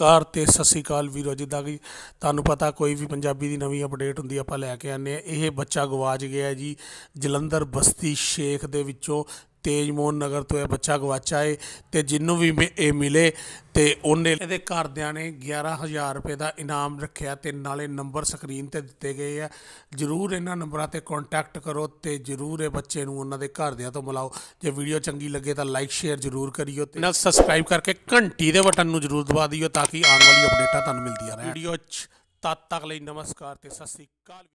ਨਮਸਕਾਰ ਤੇ ਸਤਿ ਸ੍ਰੀ ਅਕਾਲ ਵੀਰੋ ਜਿੱਦਾਂ ਕਿ ਤੁਹਾਨੂੰ ਪਤਾ ਕੋਈ ਵੀ ਪੰਜਾਬੀ ਦੀ ਨਵੀਂ ਅਪਡੇਟ ਹੁੰਦੀ ਆਪਾਂ ਲੈ ਕੇ ਆਨੇ ਆ ਇਹ ਬੱਚਾ ਗਵਾਚ ਗਿਆ ਜੀ ਜਲੰਧਰ ਬਸਤੀ ਸ਼ੇਖ ਦੇ ਵਿੱਚੋਂ ਤੇਜ ਮੋਹਨ ਨਗਰ ਤੋਂ ਇਹ ਬੱਚਾ ਗਵਾਚਾ ਏ ਤੇ ਜਿੰਨੂੰ ਵੀ ਇਹ ਮਿਲੇ ਤੇ ਉਹਨੇ ਇਹਦੇ ਘਰਦਿਆਂ ਨੇ 11000 ਰੁਪਏ ਦਾ ਇਨਾਮ ਰੱਖਿਆ ਤੇ ਨਾਲੇ ਨੰਬਰ ਸਕਰੀਨ ਤੇ ਦਿੱਤੇ ਗਏ ਆ ਜਰੂਰ ਇਹਨਾਂ ਨੰਬਰਾਂ ਤੇ ਕੰਟੈਕਟ ਕਰੋ ਤੇ ਜਰੂਰ ਇਹ ਬੱਚੇ ਨੂੰ ਉਹਨਾਂ ਦੇ ਘਰਦਿਆਂ ਤੋਂ ਬੁਲਾਓ ਜੇ ਵੀਡੀਓ ਚੰਗੀ ਲੱਗੇ ਤਾਂ ਲਾਈਕ ਸ਼ੇਅਰ ਜਰੂਰ ਕਰਿਓ ਤੇ ਨਾਲ ਸਬਸਕ੍ਰਾਈਬ ਕਰਕੇ ਘੰਟੀ ਦੇ ਬਟਨ ਨੂੰ ਜਰੂਰ ਦਬਾ ਦਿਓ ਤਾਂ ਕਿ ਆਉਣ ਵਾਲੀ ਅਪਡੇਟਾਂ ਤੁਹਾਨੂੰ ਮਿਲਦੀਆਂ ਰਹਿਣ ਵੀਡੀਓ ਤਦ ਤੱਕ ਲਈ ਨਮਸਕਾਰ ਤੇ ਸਤਿ ਸ੍ਰੀ ਅਕਾਲ